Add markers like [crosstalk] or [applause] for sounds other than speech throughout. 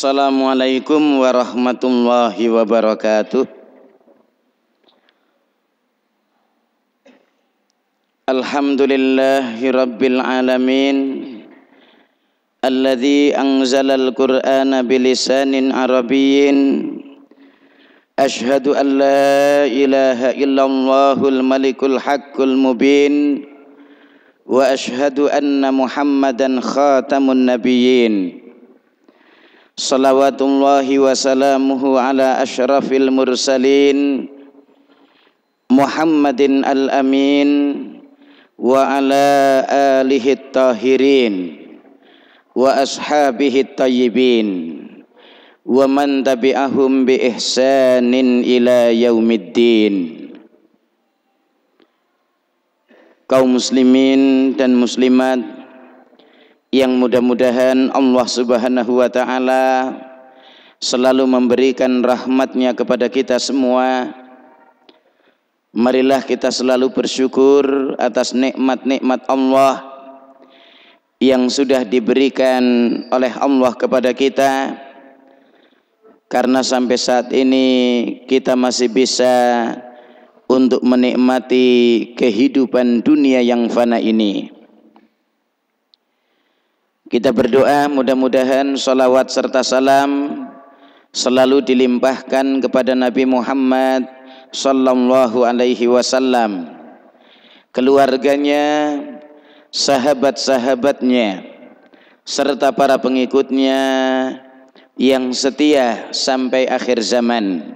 Assalamualaikum warahmatullahi wabarakatuh Alhamdulillahi rabbil alamin Alladhi anzalal qur'ana bilisanin arabiyyin Ashhadu an la ilaha illallahul malikul haqqul mubin Wa ashhadu anna muhammadan khatamun nabiyyin Salawatullahi wasalamuhu ala ashrafil mursalin Muhammadin al-amin Wa ala alihi tahirin Wa ashabihi tayyibin Wa man tabi'ahum bi ihsanin ila yaumiddin Kaum muslimin dan muslimat yang mudah-mudahan Allah Subhanahu wa taala selalu memberikan rahmatnya kepada kita semua. Marilah kita selalu bersyukur atas nikmat-nikmat Allah yang sudah diberikan oleh Allah kepada kita. Karena sampai saat ini kita masih bisa untuk menikmati kehidupan dunia yang fana ini. Kita berdoa mudah-mudahan salawat serta salam selalu dilimpahkan kepada Nabi Muhammad sallallahu alaihi wasallam. Keluarganya, sahabat-sahabatnya serta para pengikutnya yang setia sampai akhir zaman.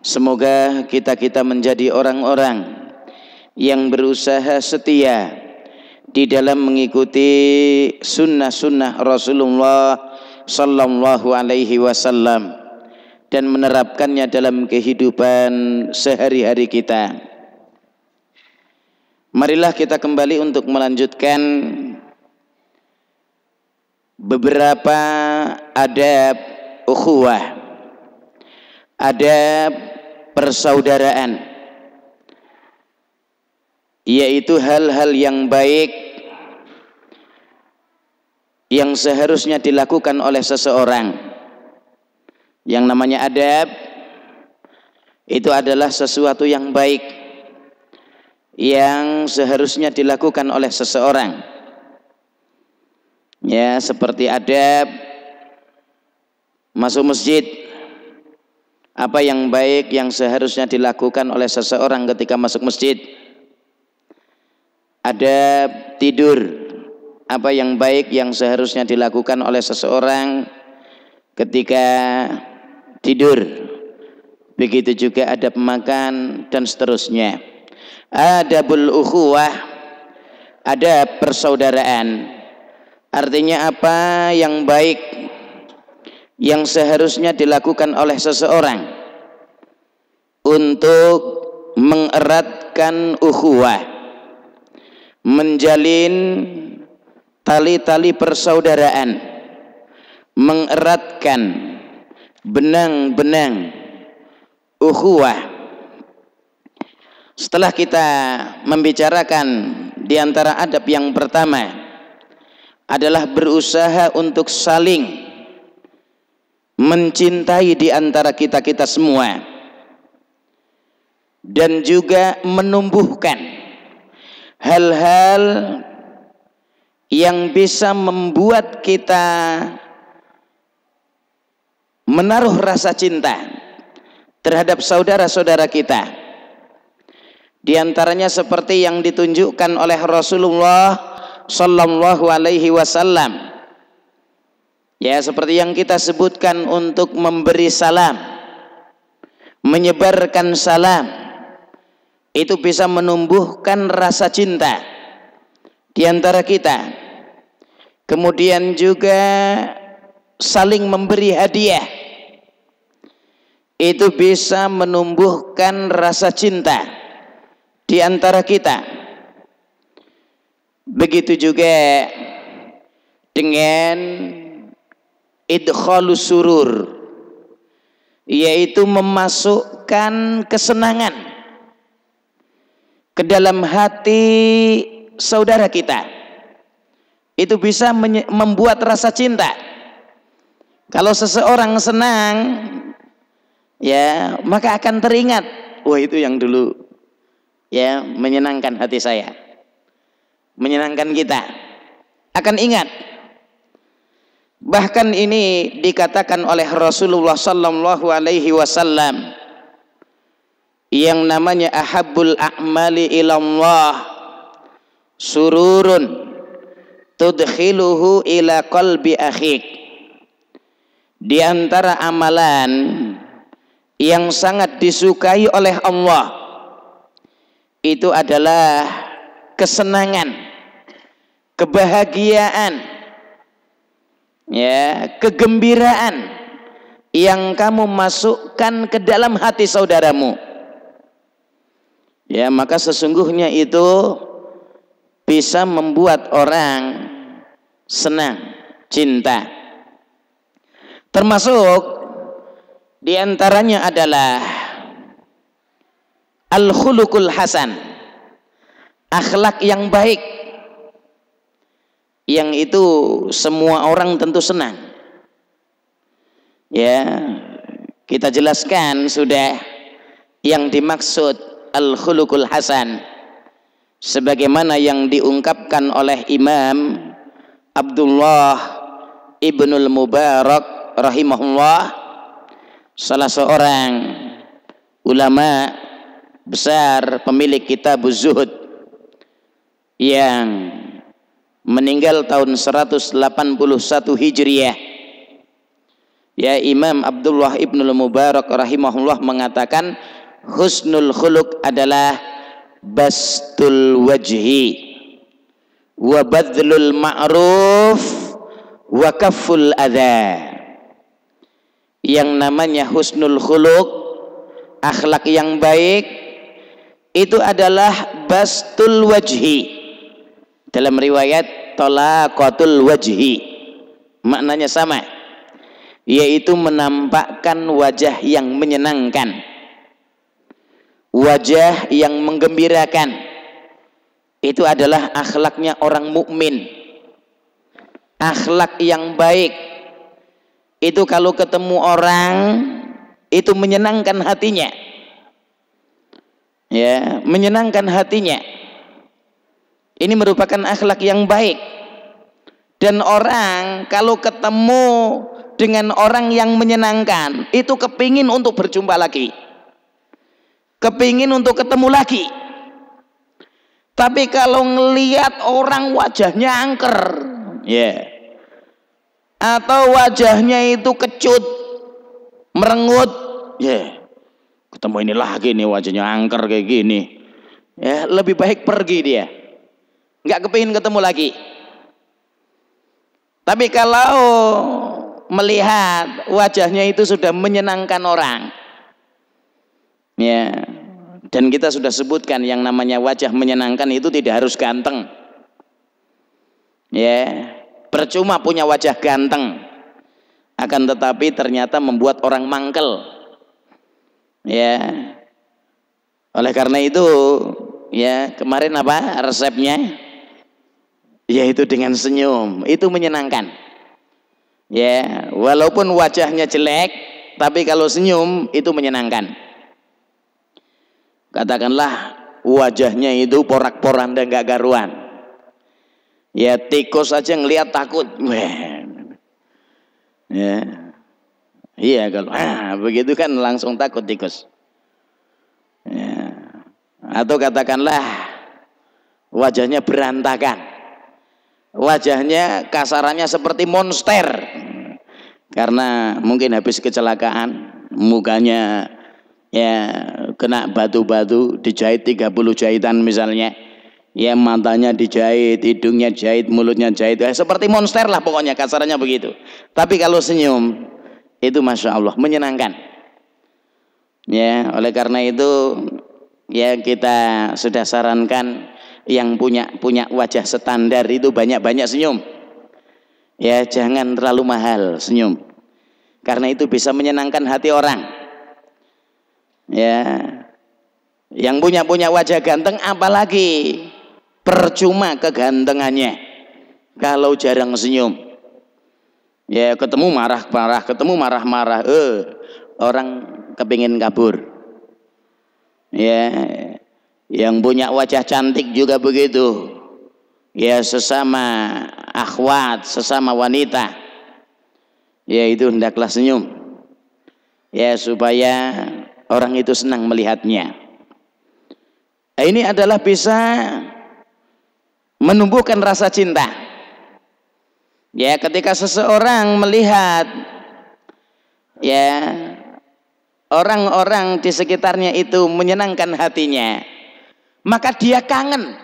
Semoga kita-kita menjadi orang-orang yang berusaha setia di dalam mengikuti sunnah-sunnah Rasulullah Sallallahu Alaihi Wasallam dan menerapkannya dalam kehidupan sehari-hari kita. Marilah kita kembali untuk melanjutkan beberapa adab ukhuwah, adab persaudaraan yaitu hal-hal yang baik yang seharusnya dilakukan oleh seseorang yang namanya adab itu adalah sesuatu yang baik yang seharusnya dilakukan oleh seseorang ya seperti adab masuk masjid apa yang baik yang seharusnya dilakukan oleh seseorang ketika masuk masjid ada tidur apa yang baik yang seharusnya dilakukan oleh seseorang ketika tidur begitu juga ada makan dan seterusnya adabul ukhuwah ada persaudaraan artinya apa yang baik yang seharusnya dilakukan oleh seseorang untuk mengeratkan ukhuwah menjalin tali-tali persaudaraan mengeratkan benang-benang ukhuwah setelah kita membicarakan di antara adab yang pertama adalah berusaha untuk saling mencintai di antara kita-kita semua dan juga menumbuhkan hal-hal yang bisa membuat kita menaruh rasa cinta terhadap saudara-saudara kita. Di antaranya seperti yang ditunjukkan oleh Rasulullah sallallahu alaihi wasallam. Ya, seperti yang kita sebutkan untuk memberi salam, menyebarkan salam, itu bisa menumbuhkan rasa cinta di antara kita. Kemudian juga saling memberi hadiah. Itu bisa menumbuhkan rasa cinta di antara kita. Begitu juga dengan idkhalu surur yaitu memasukkan kesenangan ke dalam hati saudara kita itu bisa membuat rasa cinta kalau seseorang senang ya maka akan teringat wah itu yang dulu ya menyenangkan hati saya menyenangkan kita akan ingat bahkan ini dikatakan oleh Rasulullah sallallahu alaihi wasallam yang namanya ahabbul a'mali ilallah sururun tudkhiluhu ila qalbi akhik di antara amalan yang sangat disukai oleh Allah itu adalah kesenangan kebahagiaan ya kegembiraan yang kamu masukkan ke dalam hati saudaramu ya maka sesungguhnya itu bisa membuat orang senang, cinta. Termasuk diantaranya adalah al-khuluqul hasan, akhlak yang baik, yang itu semua orang tentu senang. Ya, kita jelaskan sudah yang dimaksud al-khuluqul hasan sebagaimana yang diungkapkan oleh Imam Abdullah Ibnul Mubarak rahimahullah salah seorang ulama besar pemilik kitab Zuhud yang meninggal tahun 181 Hijriah ya Imam Abdullah Ibnul Mubarak rahimahullah mengatakan husnul khuluq adalah bastul wajhi wa badlul ma'ruf wa kaful adha yang namanya husnul khuluq akhlak yang baik itu adalah bastul wajhi dalam riwayat talaqatul wajhi maknanya sama yaitu menampakkan wajah yang menyenangkan wajah yang menggembirakan itu adalah akhlaknya orang mukmin akhlak yang baik itu kalau ketemu orang itu menyenangkan hatinya ya menyenangkan hatinya ini merupakan akhlak yang baik dan orang kalau ketemu dengan orang yang menyenangkan itu kepingin untuk berjumpa lagi kepingin untuk ketemu lagi tapi kalau ngelihat orang wajahnya angker ya yeah. atau wajahnya itu kecut merengut ya yeah. ketemu ini lagi nih wajahnya angker kayak gini ya yeah, lebih baik pergi dia nggak kepingin ketemu lagi tapi kalau melihat wajahnya itu sudah menyenangkan orang. Ya. Dan kita sudah sebutkan yang namanya wajah menyenangkan itu tidak harus ganteng. Ya, percuma punya wajah ganteng. Akan tetapi ternyata membuat orang mangkel. Ya. Oleh karena itu, ya, kemarin apa resepnya? Yaitu dengan senyum. Itu menyenangkan. Ya, walaupun wajahnya jelek, tapi kalau senyum itu menyenangkan katakanlah wajahnya itu porak-poranda nggak garuan. Ya tikus saja ngelihat takut. Weh. Ya. Iya kalau ah, begitu kan langsung takut tikus. Ya. Atau katakanlah wajahnya berantakan. Wajahnya kasarannya seperti monster. Karena mungkin habis kecelakaan, mukanya ya kena batu-batu dijahit 30 jahitan misalnya ya matanya dijahit hidungnya jahit mulutnya jahit eh, seperti monster lah pokoknya kasarnya begitu tapi kalau senyum itu masya Allah menyenangkan ya oleh karena itu ya kita sudah sarankan yang punya punya wajah standar itu banyak-banyak senyum ya jangan terlalu mahal senyum karena itu bisa menyenangkan hati orang ya yang punya punya wajah ganteng apalagi percuma kegantengannya kalau jarang senyum ya ketemu marah marah ketemu marah marah eh orang kepingin kabur ya yang punya wajah cantik juga begitu ya sesama akhwat sesama wanita ya itu hendaklah senyum ya supaya Orang itu senang melihatnya. Nah, ini adalah bisa menumbuhkan rasa cinta. Ya, ketika seseorang melihat ya orang-orang di sekitarnya itu menyenangkan hatinya, maka dia kangen,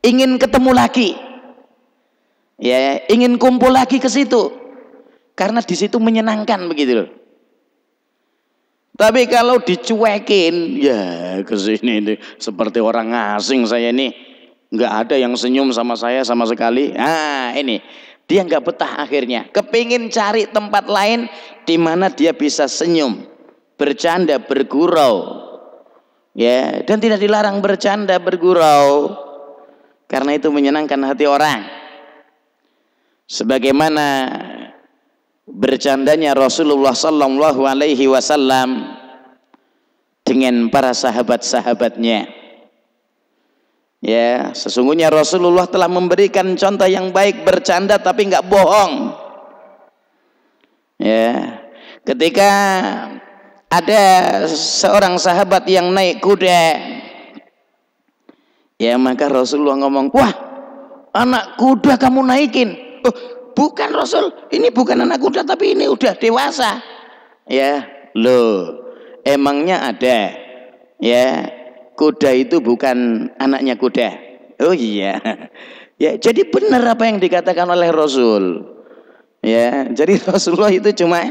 ingin ketemu lagi. Ya, ingin kumpul lagi ke situ. Karena di situ menyenangkan begitu loh. Tapi kalau dicuekin, ya ke kesini seperti orang asing saya ini. Nggak ada yang senyum sama saya sama sekali. Ah ini, dia nggak betah akhirnya. Kepingin cari tempat lain di mana dia bisa senyum, bercanda, bergurau. Ya, dan tidak dilarang bercanda, bergurau. Karena itu menyenangkan hati orang. Sebagaimana bercandanya Rasulullah sallallahu alaihi wasallam dengan para sahabat-sahabatnya. Ya, sesungguhnya Rasulullah telah memberikan contoh yang baik bercanda tapi nggak bohong. Ya, ketika ada seorang sahabat yang naik kuda, ya maka Rasulullah ngomong, wah anak kuda kamu naikin. Oh, bukan Rasul ini bukan anak kuda tapi ini udah dewasa ya lo emangnya ada ya kuda itu bukan anaknya kuda oh iya [laughs] ya jadi benar apa yang dikatakan oleh Rasul ya jadi [laughs] Rasulullah itu cuma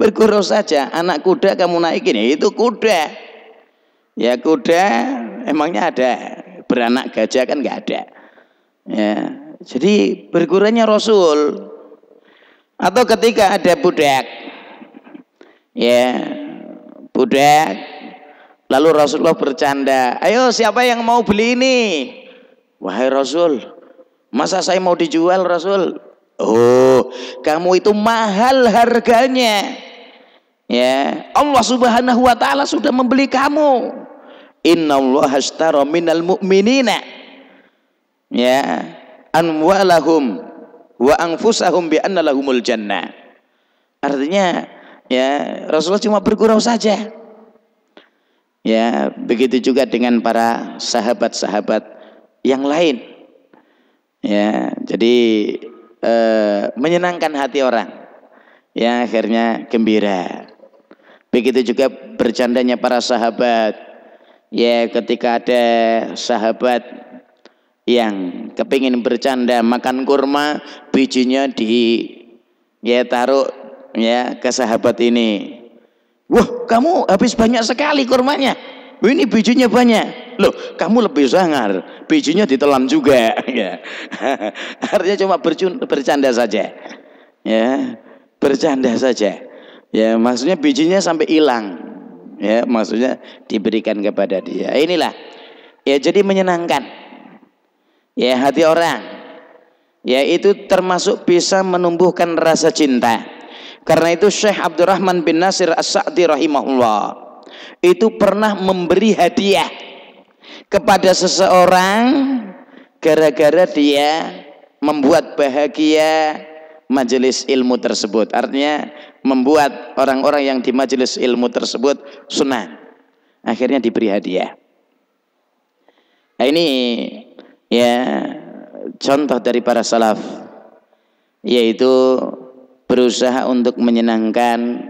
bergurau saja anak kuda kamu naikin ya itu kuda ya kuda emangnya ada beranak gajah kan nggak ada ya jadi berkurangnya Rasul atau ketika ada budak ya budak lalu Rasulullah bercanda ayo siapa yang mau beli ini wahai Rasul masa saya mau dijual Rasul oh kamu itu mahal harganya ya Allah subhanahu wa ta'ala sudah membeli kamu inna Allah astara minal mu'minina ya wa anfusahum bi anna lahumul jannah. Artinya ya Rasulullah cuma bergurau saja. Ya, begitu juga dengan para sahabat-sahabat yang lain. Ya, jadi e, menyenangkan hati orang. Ya, akhirnya gembira. Begitu juga bercandanya para sahabat. Ya, ketika ada sahabat yang kepingin bercanda makan kurma bijinya di ya taruh ya ke sahabat ini wah kamu habis banyak sekali kurmanya ini bijinya banyak loh kamu lebih sangar bijinya ditelan juga [laughs] ya artinya cuma bercanda saja ya bercanda saja ya maksudnya bijinya sampai hilang ya maksudnya diberikan kepada dia inilah ya jadi menyenangkan ya hati orang ya itu termasuk bisa menumbuhkan rasa cinta karena itu Syekh Abdurrahman bin Nasir As-Sa'di rahimahullah itu pernah memberi hadiah kepada seseorang gara-gara dia membuat bahagia majelis ilmu tersebut artinya membuat orang-orang yang di majelis ilmu tersebut senang akhirnya diberi hadiah nah ini ya contoh dari para salaf yaitu berusaha untuk menyenangkan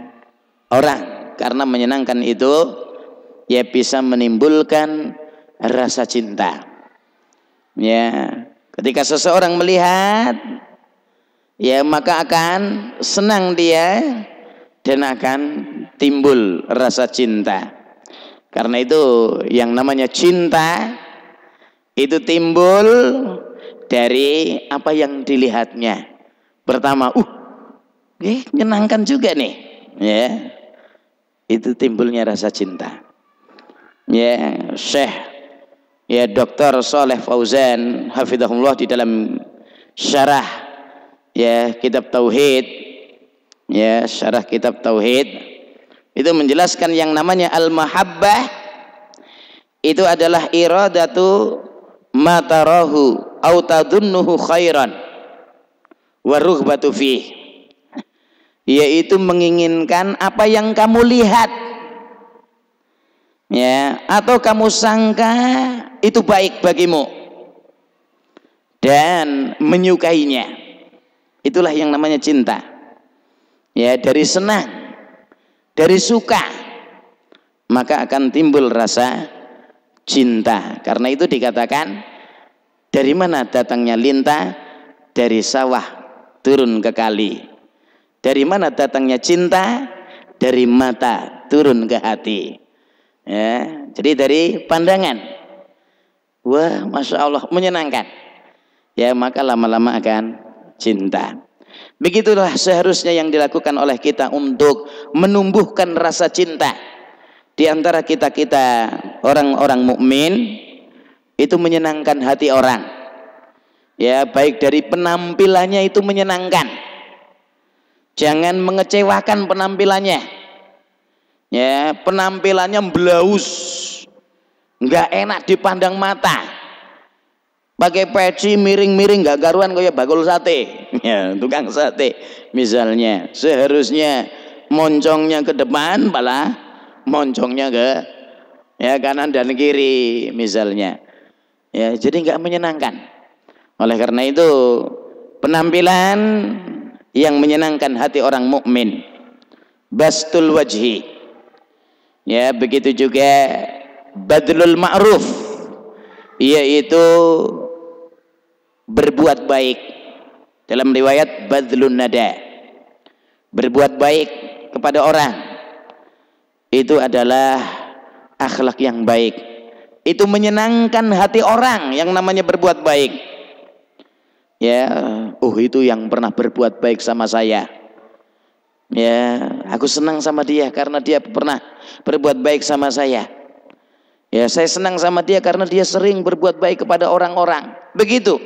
orang karena menyenangkan itu ya bisa menimbulkan rasa cinta ya ketika seseorang melihat ya maka akan senang dia dan akan timbul rasa cinta. Karena itu yang namanya cinta itu timbul dari apa yang dilihatnya. Pertama, uh, eh, menyenangkan juga nih, ya. Itu timbulnya rasa cinta. Ya, Syekh ya Dr. Soleh Fauzan hafizahullah di dalam syarah ya kitab tauhid ya syarah kitab tauhid itu menjelaskan yang namanya al-mahabbah itu adalah iradatu ma tarahu au tadunnuhu khairan wa rughbatu yaitu menginginkan apa yang kamu lihat ya atau kamu sangka itu baik bagimu dan menyukainya itulah yang namanya cinta ya dari senang dari suka maka akan timbul rasa cinta. Karena itu dikatakan dari mana datangnya lintah? Dari sawah turun ke kali. Dari mana datangnya cinta? Dari mata turun ke hati. Ya, jadi dari pandangan. Wah, masya Allah menyenangkan. Ya maka lama-lama akan cinta. Begitulah seharusnya yang dilakukan oleh kita untuk menumbuhkan rasa cinta di antara kita-kita orang-orang mukmin itu menyenangkan hati orang. Ya, baik dari penampilannya itu menyenangkan. Jangan mengecewakan penampilannya. Ya, penampilannya blaus nggak enak dipandang mata. Pakai peci miring-miring enggak garuan kayak bakul sate. [laughs] Ya, tukang sate misalnya. Seharusnya moncongnya ke depan, pala moncongnya ke ya kanan dan kiri misalnya. Ya, jadi nggak menyenangkan. Oleh karena itu penampilan yang menyenangkan hati orang mukmin. Bastul wajhi. Ya, begitu juga badlul ma'ruf yaitu berbuat baik. Dalam riwayat badlun nada. Berbuat baik kepada orang itu adalah akhlak yang baik itu menyenangkan hati orang yang namanya berbuat baik ya uh, oh itu yang pernah berbuat baik sama saya ya aku senang sama dia karena dia pernah berbuat baik sama saya ya saya senang sama dia karena dia sering berbuat baik kepada orang-orang begitu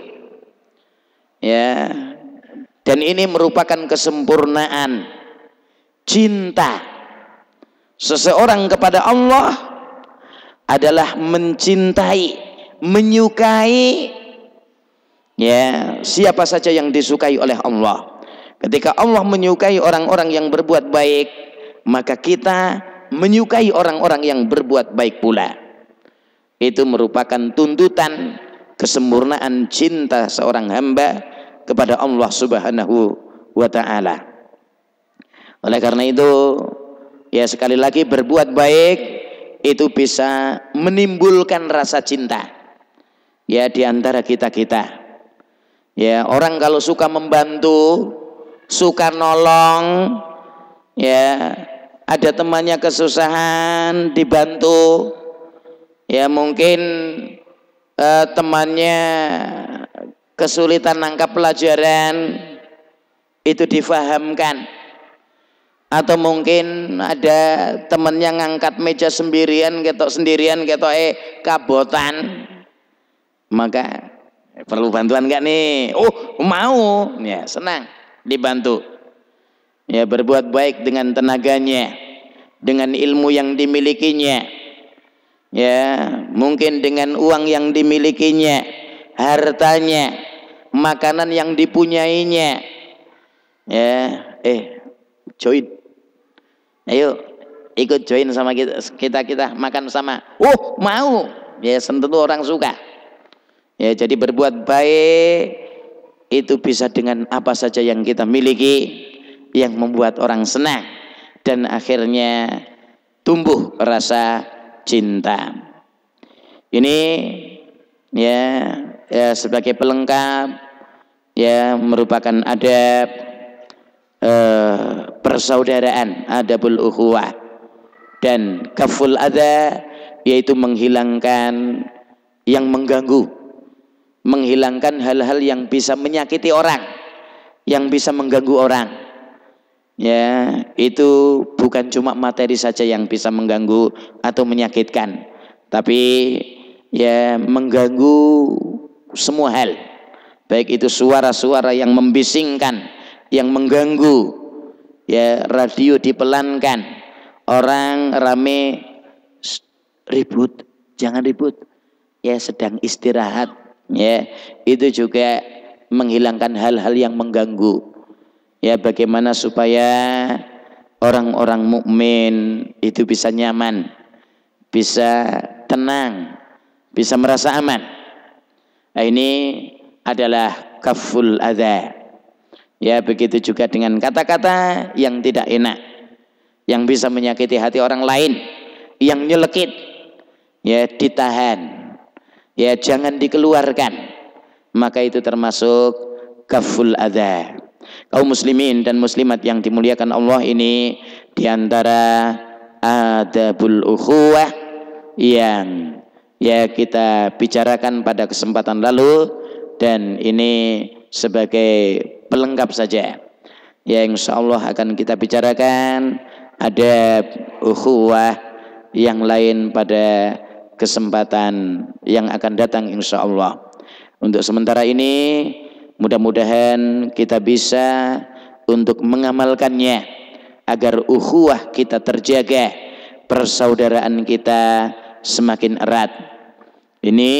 ya dan ini merupakan kesempurnaan cinta seseorang kepada Allah adalah mencintai, menyukai ya, siapa saja yang disukai oleh Allah. Ketika Allah menyukai orang-orang yang berbuat baik, maka kita menyukai orang-orang yang berbuat baik pula. Itu merupakan tuntutan kesempurnaan cinta seorang hamba kepada Allah Subhanahu wa taala. Oleh karena itu, Ya sekali lagi berbuat baik itu bisa menimbulkan rasa cinta. Ya di antara kita-kita. Ya, orang kalau suka membantu, suka nolong, ya, ada temannya kesusahan, dibantu. Ya, mungkin eh, temannya kesulitan nangkap pelajaran itu difahamkan atau mungkin ada temennya ngangkat meja sendirian ketok sendirian ketok eh kabotan maka eh, perlu bantuan nggak nih oh mau ya senang dibantu ya berbuat baik dengan tenaganya dengan ilmu yang dimilikinya ya mungkin dengan uang yang dimilikinya hartanya makanan yang dipunyainya ya eh join Ayo ikut join sama kita kita, kita makan sama. Oh mau ya tentu orang suka. Ya jadi berbuat baik itu bisa dengan apa saja yang kita miliki yang membuat orang senang dan akhirnya tumbuh rasa cinta. Ini ya, ya sebagai pelengkap ya merupakan adab Eh, persaudaraan, adabul ukhuwah dan kaful ada yaitu menghilangkan yang mengganggu, menghilangkan hal-hal yang bisa menyakiti orang, yang bisa mengganggu orang. Ya, itu bukan cuma materi saja yang bisa mengganggu atau menyakitkan, tapi ya mengganggu semua hal. Baik itu suara-suara yang membisingkan, yang mengganggu ya radio dipelankan orang rame ribut jangan ribut ya sedang istirahat ya itu juga menghilangkan hal-hal yang mengganggu ya bagaimana supaya orang-orang mukmin itu bisa nyaman bisa tenang bisa merasa aman nah, ini adalah kaful adzab Ya begitu juga dengan kata-kata yang tidak enak. Yang bisa menyakiti hati orang lain. Yang nyelekit. Ya ditahan. Ya jangan dikeluarkan. Maka itu termasuk kaful adha. Kaum muslimin dan muslimat yang dimuliakan Allah ini diantara adabul ukhuwah yang ya kita bicarakan pada kesempatan lalu dan ini sebagai pelengkap saja. Ya insya Allah akan kita bicarakan ada ukhuwah yang lain pada kesempatan yang akan datang insya Allah. Untuk sementara ini mudah-mudahan kita bisa untuk mengamalkannya agar ukhuwah kita terjaga, persaudaraan kita semakin erat. Ini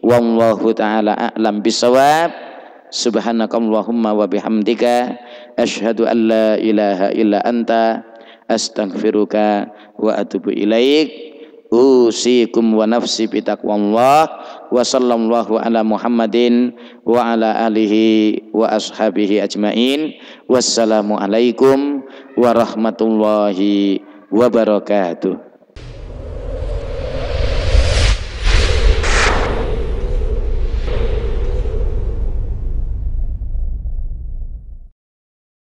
wallahu taala a'lam bisawab subhanakallahumma wa bihamdika asyhadu an la ilaha illa anta astaghfiruka wa atubu ilaik usikum wa nafsi bi taqwallah wa sallallahu ala muhammadin wa ala alihi wa ashabihi ajmain wassalamu alaikum warahmatullahi wabarakatuh